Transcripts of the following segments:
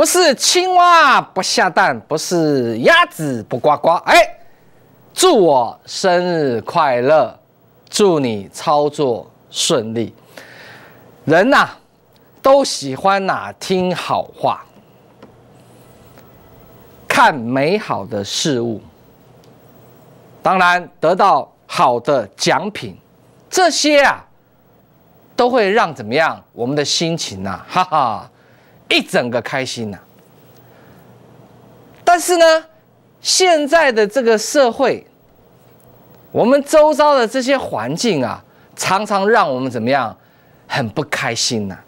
不是青蛙不下蛋，不是鸭子不呱呱。哎，祝我生日快乐，祝你操作顺利。人呐，都喜欢哪听好话，看美好的事物，当然得到好的奖品，这些啊，都会让怎么样？我们的心情呐，哈哈。一整个开心呐！但是呢，现在的这个社会，我们周遭的这些环境啊，常常让我们怎么样，很不开心呐。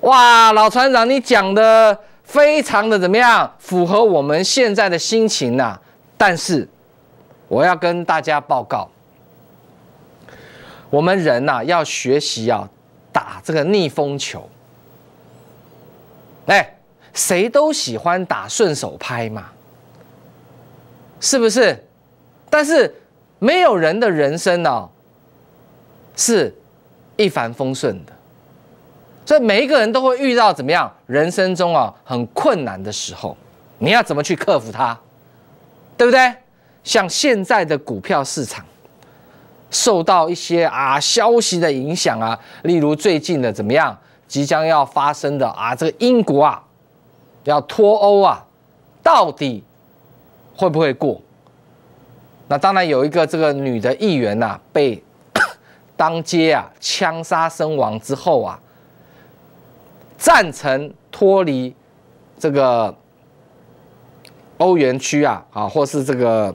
哇，老船长，你讲的非常的怎么样，符合我们现在的心情呐。但是，我要跟大家报告，我们人呐，要学习啊，打这个逆风球。哎，谁都喜欢打顺手拍嘛，是不是？但是没有人的人生哦，是一帆风顺的，所以每一个人都会遇到怎么样？人生中啊很困难的时候，你要怎么去克服它，对不对？像现在的股票市场，受到一些啊消息的影响啊，例如最近的怎么样？即将要发生的啊，这个英国啊要脱欧啊，到底会不会过？那当然有一个这个女的议员呐，被 当街啊枪杀身亡之后啊，赞成脱离这个欧元区啊啊，或是这个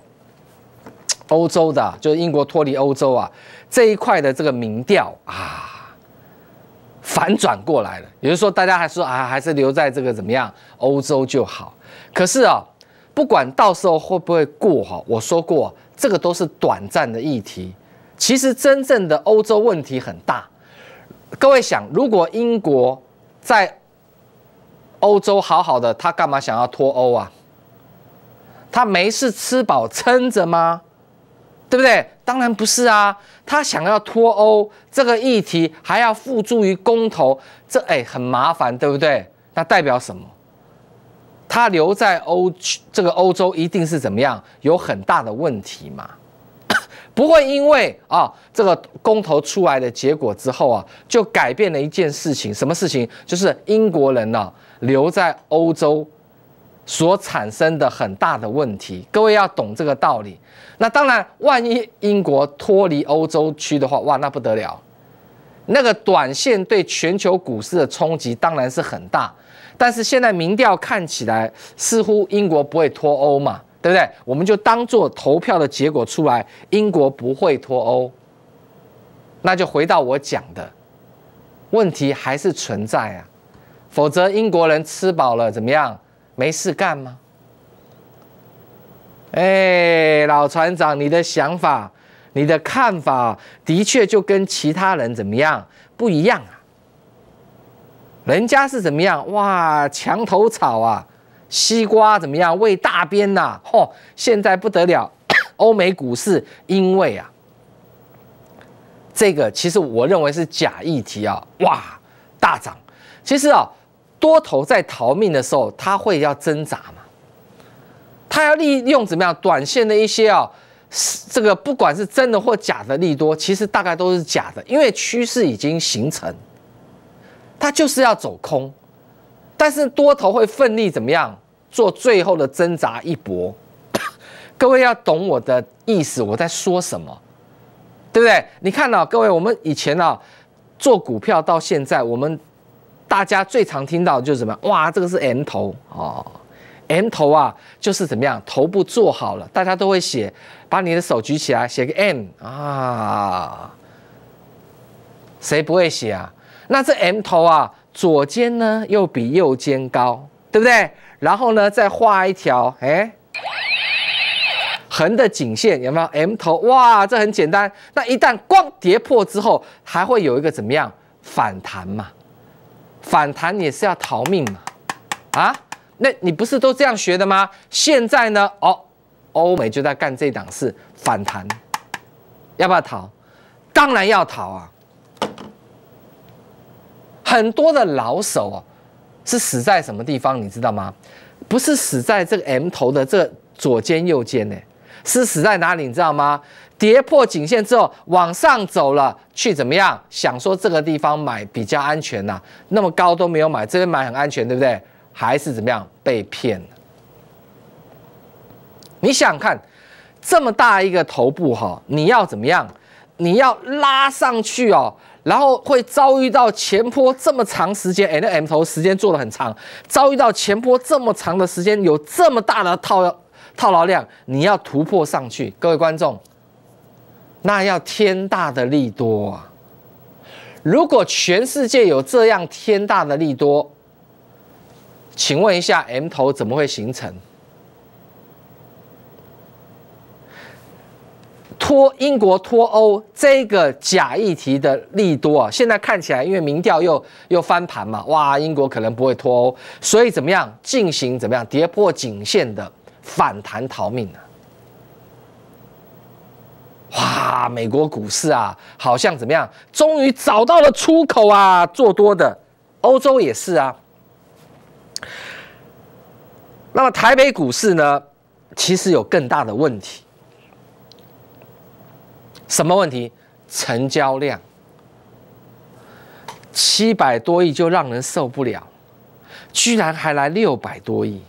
欧洲的，就是英国脱离欧洲啊这一块的这个民调啊。反转过来了，也就是说，大家还说啊，还是留在这个怎么样欧洲就好。可是啊，不管到时候会不会过哈，我说过，这个都是短暂的议题。其实真正的欧洲问题很大。各位想，如果英国在欧洲好好的，他干嘛想要脱欧啊？他没事吃饱撑着吗？对不对？当然不是啊，他想要脱欧这个议题还要付诸于公投，这哎很麻烦，对不对？那代表什么？他留在欧这个欧洲一定是怎么样？有很大的问题嘛？不会因为啊这个公投出来的结果之后啊，就改变了一件事情？什么事情？就是英国人呢留在欧洲所产生的很大的问题。各位要懂这个道理。那当然，万一英国脱离欧洲区的话，哇，那不得了，那个短线对全球股市的冲击当然是很大。但是现在民调看起来似乎英国不会脱欧嘛，对不对？我们就当做投票的结果出来，英国不会脱欧，那就回到我讲的问题还是存在啊，否则英国人吃饱了怎么样？没事干吗？哎，老船长，你的想法、你的看法，的确就跟其他人怎么样不一样啊？人家是怎么样？哇，墙头草啊，西瓜怎么样？喂大边呐，吼！现在不得了，欧美股市因为啊，这个其实我认为是假议题啊，哇，大涨。其实啊，多头在逃命的时候，他会要挣扎嘛？他要利用怎么样短线的一些啊，这个不管是真的或假的利多，其实大概都是假的，因为趋势已经形成，他就是要走空，但是多头会奋力怎么样做最后的挣扎一搏，各位要懂我的意思，我在说什么，对不对？你看到各位，我们以前啊做股票到现在，我们大家最常听到就是什么？哇，这个是 M 头啊。M 头啊，就是怎么样？头部做好了，大家都会写，把你的手举起来，写个 M 啊，谁不会写啊？那这 M 头啊，左肩呢又比右肩高，对不对？然后呢，再画一条哎，横的颈线有没有？M 头哇，这很简单。那一旦光跌破之后，还会有一个怎么样？反弹嘛，反弹也是要逃命嘛，啊？那你不是都这样学的吗？现在呢？哦，欧美就在干这档事，反弹，要不要逃？当然要逃啊！很多的老手哦，是死在什么地方，你知道吗？不是死在这个 M 头的这左肩右肩呢，是死在哪里，你知道吗？跌破颈线之后往上走了，去怎么样？想说这个地方买比较安全呐，那么高都没有买，这边买很安全，对不对？还是怎么样被骗你想想看，这么大一个头部哈，你要怎么样？你要拉上去哦，然后会遭遇到前坡这么长时间，N M 头时间做的很长，遭遇到前坡这么长的时间，有这么大的套套牢量，你要突破上去，各位观众，那要天大的利多啊！如果全世界有这样天大的利多，请问一下，M 头怎么会形成？脱英国脱欧这个假议题的利多啊，现在看起来，因为民调又又翻盘嘛，哇，英国可能不会脱欧，所以怎么样进行怎么样跌破颈线的反弹逃命呢？哇，美国股市啊，好像怎么样，终于找到了出口啊，做多的欧洲也是啊。那么台北股市呢，其实有更大的问题。什么问题？成交量七百多亿就让人受不了，居然还来六百多亿。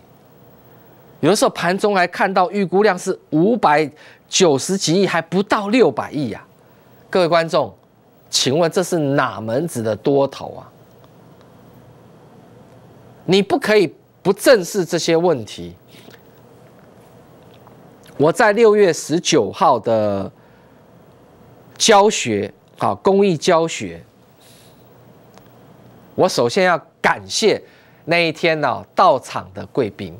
有的时候盘中还看到预估量是五百九十几亿，还不到六百亿呀。各位观众，请问这是哪门子的多头啊？你不可以不正视这些问题。我在六月十九号的教学啊，公益教学，我首先要感谢那一天呢到场的贵宾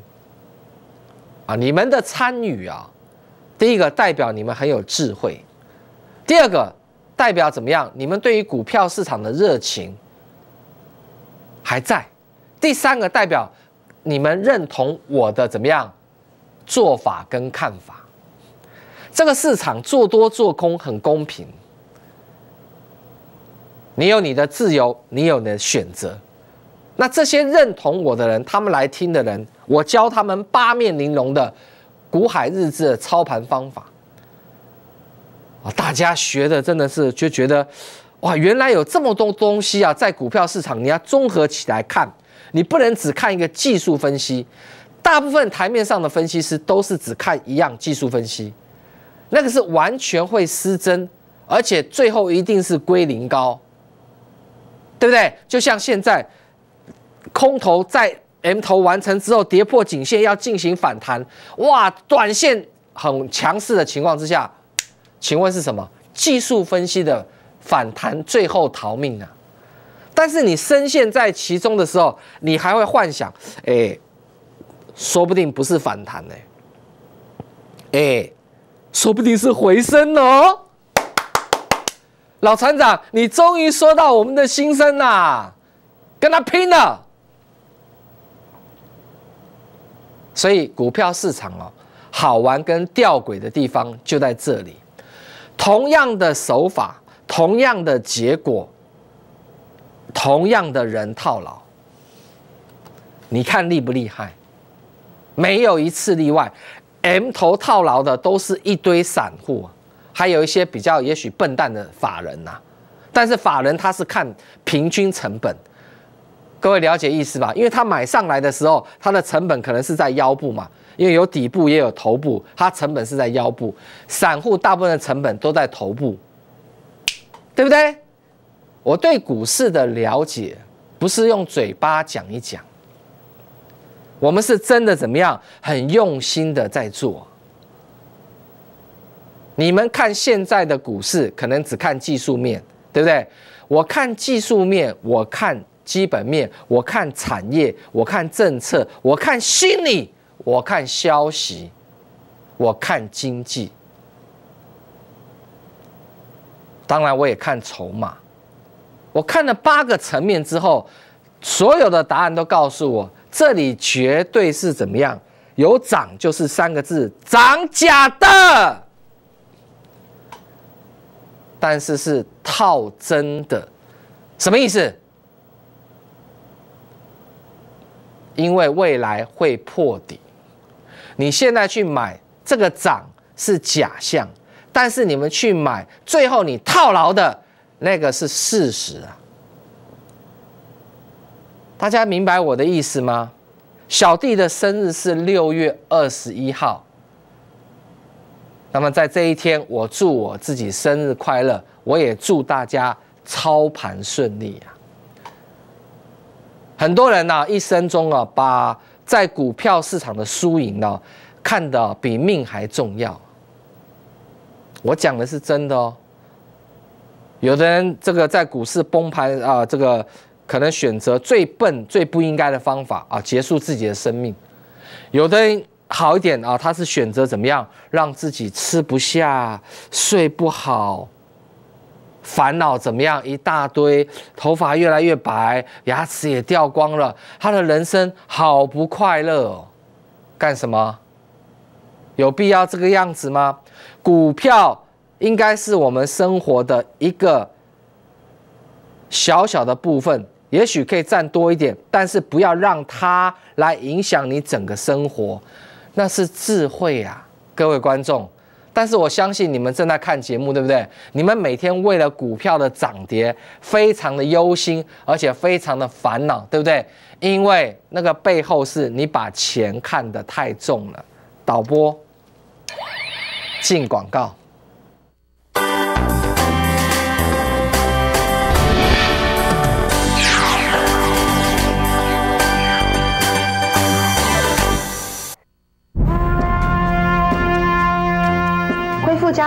啊，你们的参与啊，第一个代表你们很有智慧，第二个代表怎么样？你们对于股票市场的热情还在。第三个代表，你们认同我的怎么样做法跟看法？这个市场做多做空很公平，你有你的自由，你有你的选择。那这些认同我的人，他们来听的人，我教他们八面玲珑的古海日志的操盘方法啊，大家学的真的是就觉得哇，原来有这么多东西啊，在股票市场你要综合起来看。你不能只看一个技术分析，大部分台面上的分析师都是只看一样技术分析，那个是完全会失真，而且最后一定是归零高，对不对？就像现在空头在 M 头完成之后跌破颈线要进行反弹，哇，短线很强势的情况之下，请问是什么？技术分析的反弹最后逃命啊？但是你深陷在其中的时候，你还会幻想，哎，说不定不是反弹呢，哎，说不定是回升哦。老船长，你终于说到我们的心声啦，跟他拼了！所以股票市场哦，好玩跟吊诡的地方就在这里，同样的手法，同样的结果。同样的人套牢，你看厉不厉害？没有一次例外，M 头套牢的都是一堆散户，还有一些比较也许笨蛋的法人呐。但是法人他是看平均成本，各位了解意思吧？因为他买上来的时候，他的成本可能是在腰部嘛，因为有底部也有头部，他成本是在腰部。散户大部分的成本都在头部，对不对？我对股市的了解，不是用嘴巴讲一讲。我们是真的怎么样，很用心的在做。你们看现在的股市，可能只看技术面，对不对？我看技术面，我看基本面，我看产业，我看政策，我看心理，我看消息，我看经济。当然，我也看筹码。我看了八个层面之后，所有的答案都告诉我，这里绝对是怎么样？有涨就是三个字，涨假的，但是是套真的，什么意思？因为未来会破底，你现在去买这个涨是假象，但是你们去买，最后你套牢的。那个是事实啊，大家明白我的意思吗？小弟的生日是六月二十一号，那么在这一天，我祝我自己生日快乐，我也祝大家操盘顺利啊。很多人呢，一生中啊，把在股票市场的输赢呢，看得比命还重要。我讲的是真的哦。有的人这个在股市崩盘啊，这个可能选择最笨、最不应该的方法啊，结束自己的生命。有的人好一点啊，他是选择怎么样，让自己吃不下、睡不好，烦恼怎么样一大堆，头发越来越白，牙齿也掉光了，他的人生好不快乐。哦，干什么？有必要这个样子吗？股票。应该是我们生活的一个小小的部分，也许可以占多一点，但是不要让它来影响你整个生活，那是智慧啊，各位观众。但是我相信你们正在看节目，对不对？你们每天为了股票的涨跌，非常的忧心，而且非常的烦恼，对不对？因为那个背后是你把钱看得太重了。导播，进广告。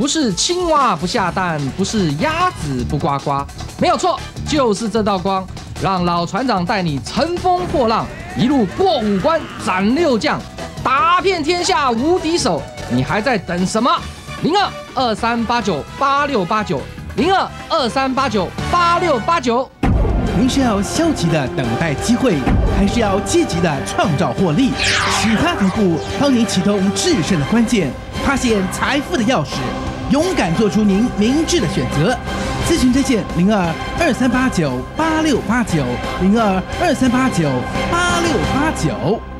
不是青蛙不下蛋，不是鸭子不呱呱，没有错，就是这道光，让老船长带你乘风破浪，一路过五关斩六将，打遍天下无敌手。你还在等什么？零二二三八九八六八九，零二二三八九八六八九。您是要消极的等待机会，还是要积极的创造获利？许他不步，帮你启动制胜的关键，发现财富的钥匙。勇敢做出您明智的选择，咨询热线零二二三八九八六八九零二二三八九八六八九。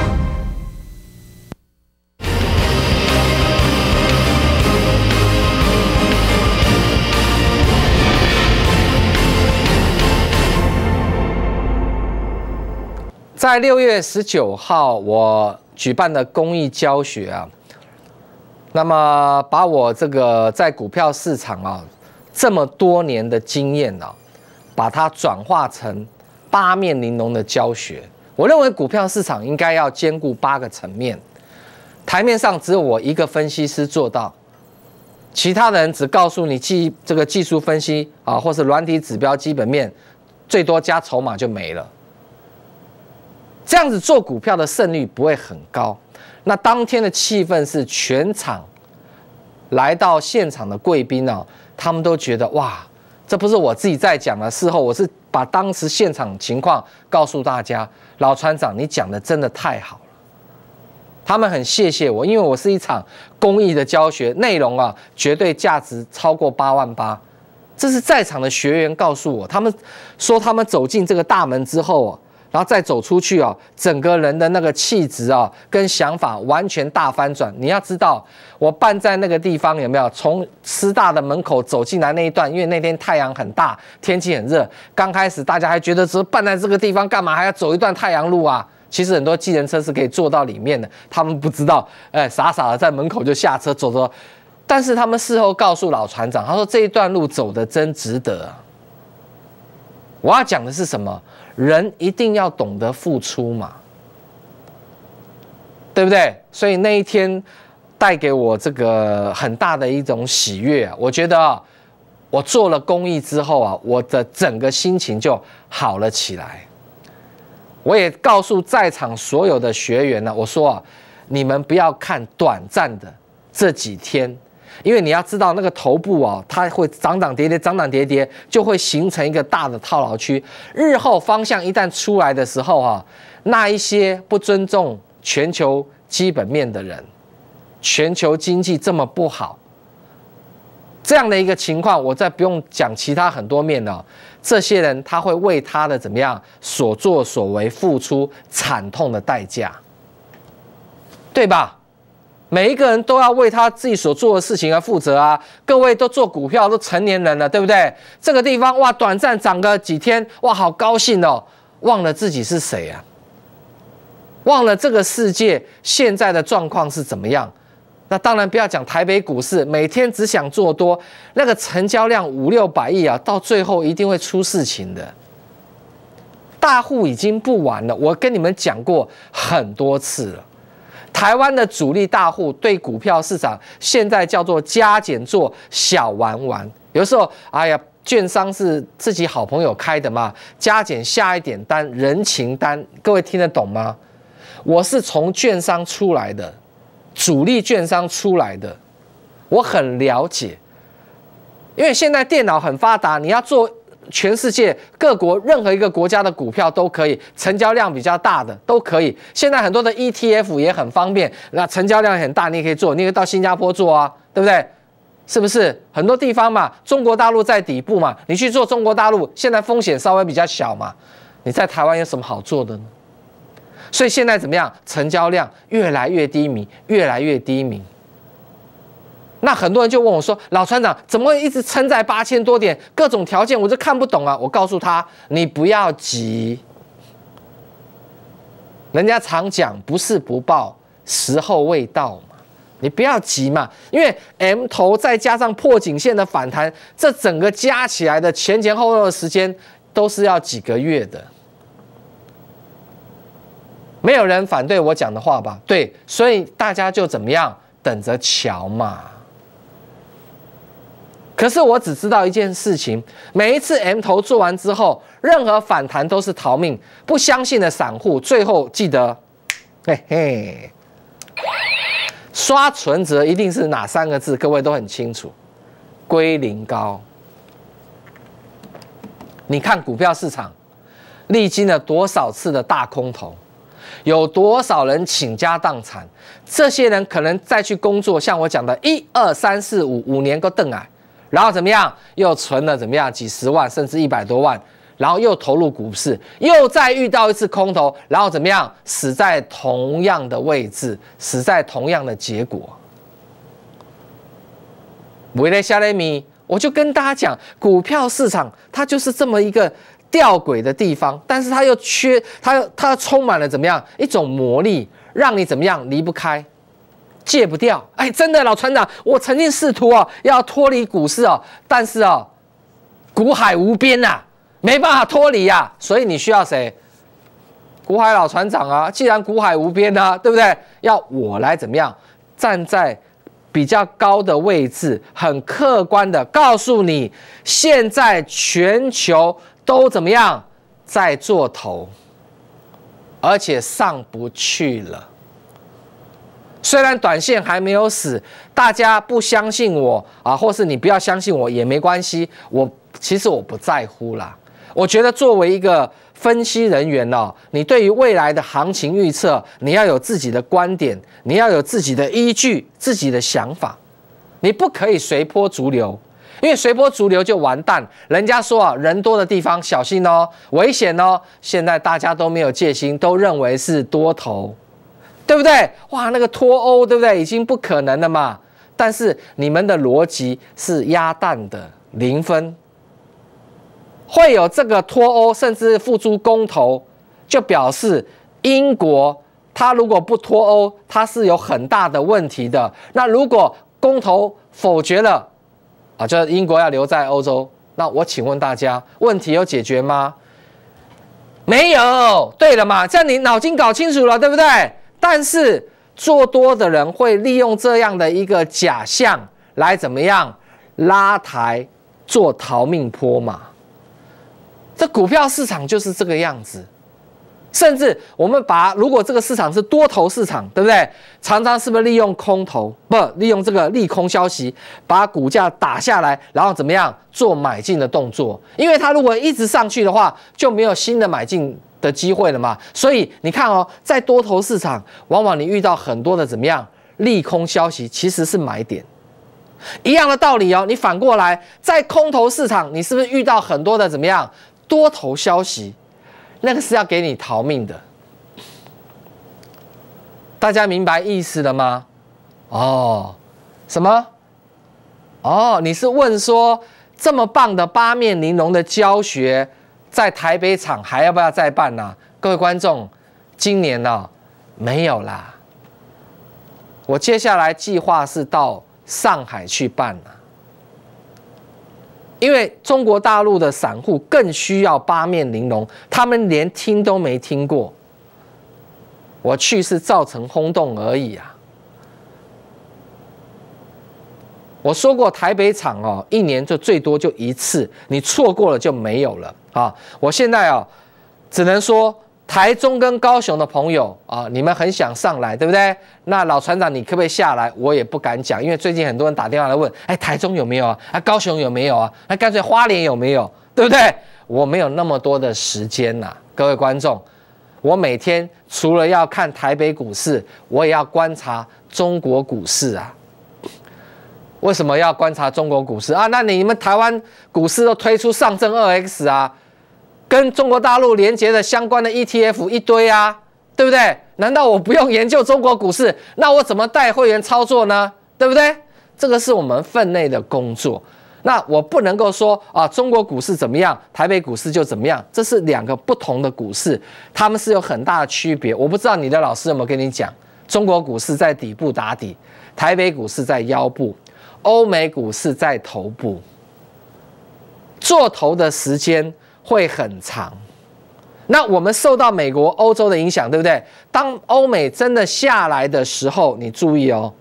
在六月十九号，我举办的公益教学啊，那么把我这个在股票市场啊这么多年的经验呢，把它转化成八面玲珑的教学。我认为股票市场应该要兼顾八个层面，台面上只有我一个分析师做到，其他人只告诉你技这个技术分析啊，或是软体指标、基本面，最多加筹码就没了。这样子做股票的胜率不会很高。那当天的气氛是全场来到现场的贵宾啊，他们都觉得哇，这不是我自己在讲的。事后我是把当时现场情况告诉大家，老船长，你讲的真的太好了。他们很谢谢我，因为我是一场公益的教学内容啊，绝对价值超过八万八。这是在场的学员告诉我，他们说他们走进这个大门之后啊。然后再走出去哦，整个人的那个气质啊，跟想法完全大翻转。你要知道，我办在那个地方有没有从师大的门口走进来那一段？因为那天太阳很大，天气很热。刚开始大家还觉得，只办在这个地方干嘛，还要走一段太阳路啊？其实很多技能车是可以坐到里面的，他们不知道，哎，傻傻的在门口就下车走的。但是他们事后告诉老船长，他说这一段路走的真值得。我要讲的是什么？人一定要懂得付出嘛，对不对？所以那一天带给我这个很大的一种喜悦啊！我觉得啊，我做了公益之后啊，我的整个心情就好了起来。我也告诉在场所有的学员呢，我说啊，你们不要看短暂的这几天。因为你要知道，那个头部啊，它会涨涨跌跌，涨涨跌跌，就会形成一个大的套牢区。日后方向一旦出来的时候啊，那一些不尊重全球基本面的人，全球经济这么不好，这样的一个情况，我再不用讲其他很多面了。这些人他会为他的怎么样所作所为付出惨痛的代价，对吧？每一个人都要为他自己所做的事情而负责啊！各位都做股票都成年人了，对不对？这个地方哇，短暂涨个几天哇，好高兴哦，忘了自己是谁啊，忘了这个世界现在的状况是怎么样。那当然不要讲台北股市，每天只想做多，那个成交量五六百亿啊，到最后一定会出事情的。大户已经不玩了，我跟你们讲过很多次了。台湾的主力大户对股票市场现在叫做加减做小玩玩，有时候，哎呀，券商是自己好朋友开的嘛，加减下一点单，人情单，各位听得懂吗？我是从券商出来的，主力券商出来的，我很了解，因为现在电脑很发达，你要做。全世界各国任何一个国家的股票都可以，成交量比较大的都可以。现在很多的 ETF 也很方便，那成交量很大，你可以做，你可以到新加坡做啊，对不对？是不是很多地方嘛？中国大陆在底部嘛，你去做中国大陆，现在风险稍微比较小嘛。你在台湾有什么好做的呢？所以现在怎么样？成交量越来越低迷，越来越低迷。那很多人就问我说：“老船长怎么一直撑在八千多点？各种条件我都看不懂啊！”我告诉他：“你不要急，人家常讲不是不报，时候未到嘛。你不要急嘛，因为 M 头再加上破颈线的反弹，这整个加起来的前前后后的时间都是要几个月的。没有人反对我讲的话吧？对，所以大家就怎么样，等着瞧嘛。”可是我只知道一件事情：每一次 M 头做完之后，任何反弹都是逃命。不相信的散户，最后记得，嘿嘿，刷存折一定是哪三个字？各位都很清楚，归零高。你看股票市场历经了多少次的大空头，有多少人倾家荡产？这些人可能再去工作，像我讲的，一二三四五五年个邓矮。然后怎么样？又存了怎么样？几十万甚至一百多万，然后又投入股市，又再遇到一次空头，然后怎么样？死在同样的位置，死在同样的结果。雷米，我就跟大家讲，股票市场它就是这么一个吊诡的地方，但是它又缺它，它充满了怎么样一种魔力，让你怎么样离不开。戒不掉，哎，真的老船长，我曾经试图哦要脱离股市哦，但是哦，股海无边呐，没办法脱离呀。所以你需要谁？股海老船长啊，既然股海无边呐，对不对？要我来怎么样？站在比较高的位置，很客观的告诉你，现在全球都怎么样在做头，而且上不去了。虽然短线还没有死，大家不相信我啊，或是你不要相信我也没关系，我其实我不在乎啦。我觉得作为一个分析人员哦，你对于未来的行情预测，你要有自己的观点，你要有自己的依据、自己的想法，你不可以随波逐流，因为随波逐流就完蛋。人家说啊，人多的地方小心哦，危险哦。现在大家都没有戒心，都认为是多头。对不对？哇，那个脱欧，对不对？已经不可能了嘛。但是你们的逻辑是鸭蛋的零分，会有这个脱欧，甚至付诸公投，就表示英国它如果不脱欧，它是有很大的问题的。那如果公投否决了，啊，就是英国要留在欧洲，那我请问大家，问题有解决吗？没有。对了嘛，这样你脑筋搞清楚了，对不对？但是做多的人会利用这样的一个假象来怎么样拉抬做逃命坡嘛？这股票市场就是这个样子。甚至我们把如果这个市场是多头市场，对不对？常常是不是利用空头不利用这个利空消息把股价打下来，然后怎么样做买进的动作？因为它如果一直上去的话，就没有新的买进。的机会了嘛？所以你看哦，在多头市场，往往你遇到很多的怎么样利空消息，其实是买点，一样的道理哦。你反过来在空头市场，你是不是遇到很多的怎么样多头消息？那个是要给你逃命的。大家明白意思了吗？哦，什么？哦，你是问说这么棒的八面玲珑的教学？在台北场还要不要再办呢？各位观众，今年呢没有啦。我接下来计划是到上海去办了，因为中国大陆的散户更需要八面玲珑，他们连听都没听过。我去是造成轰动而已啊。我说过台北场哦，一年就最多就一次，你错过了就没有了。啊，我现在啊，只能说台中跟高雄的朋友啊，你们很想上来，对不对？那老船长，你可不可以下来？我也不敢讲，因为最近很多人打电话来问，哎，台中有没有啊？啊，高雄有没有啊？那干脆花莲有没有？对不对？我没有那么多的时间呐，各位观众，我每天除了要看台北股市，我也要观察中国股市啊。为什么要观察中国股市啊？那你们台湾股市都推出上证二 X 啊，跟中国大陆连接的相关的 ETF 一堆啊，对不对？难道我不用研究中国股市？那我怎么带会员操作呢？对不对？这个是我们分内的工作。那我不能够说啊，中国股市怎么样，台北股市就怎么样，这是两个不同的股市，他们是有很大的区别。我不知道你的老师有没有跟你讲，中国股市在底部打底，台北股市在腰部。欧美股市在头部做头的时间会很长，那我们受到美国、欧洲的影响，对不对？当欧美真的下来的时候，你注意哦，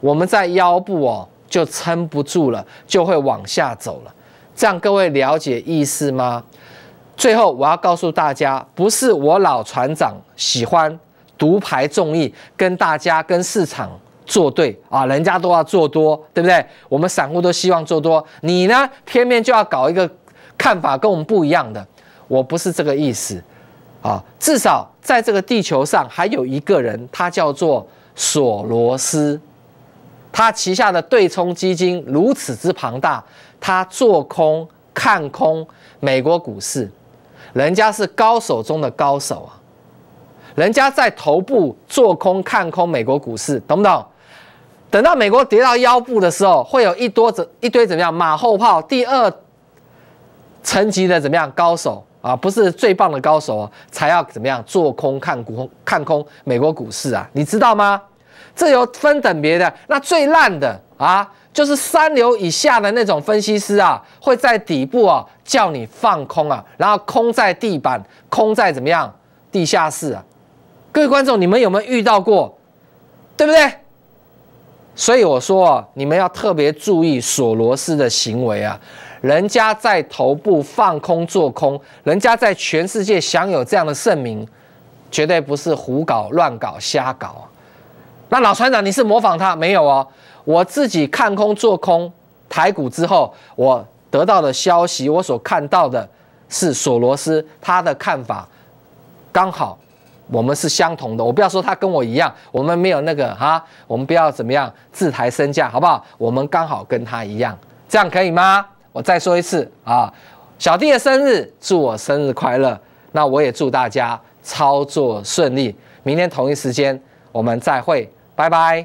我们在腰部哦就撑不住了，就会往下走了。这样各位了解意思吗？最后我要告诉大家，不是我老船长喜欢独排众议，跟大家、跟市场。做对啊，人家都要做多，对不对？我们散户都希望做多，你呢？偏偏就要搞一个看法跟我们不一样的，我不是这个意思啊。至少在这个地球上还有一个人，他叫做索罗斯，他旗下的对冲基金如此之庞大，他做空看空美国股市，人家是高手中的高手啊，人家在头部做空看空美国股市，懂不懂？等到美国跌到腰部的时候，会有一多怎一堆怎么样马后炮，第二层级的怎么样高手啊，不是最棒的高手啊，才要怎么样做空看股看空美国股市啊，你知道吗？这有分等别的，那最烂的啊，就是三流以下的那种分析师啊，会在底部啊叫你放空啊，然后空在地板，空在怎么样地下室啊？各位观众，你们有没有遇到过？对不对？所以我说，你们要特别注意索罗斯的行为啊！人家在头部放空做空，人家在全世界享有这样的盛名，绝对不是胡搞乱搞瞎搞。那老船长，你是模仿他没有哦？我自己看空做空台股之后，我得到的消息，我所看到的是索罗斯他的看法刚好。我们是相同的，我不要说他跟我一样，我们没有那个哈，我们不要怎么样自抬身价，好不好？我们刚好跟他一样，这样可以吗？我再说一次啊，小弟的生日，祝我生日快乐，那我也祝大家操作顺利，明天同一时间我们再会，拜拜。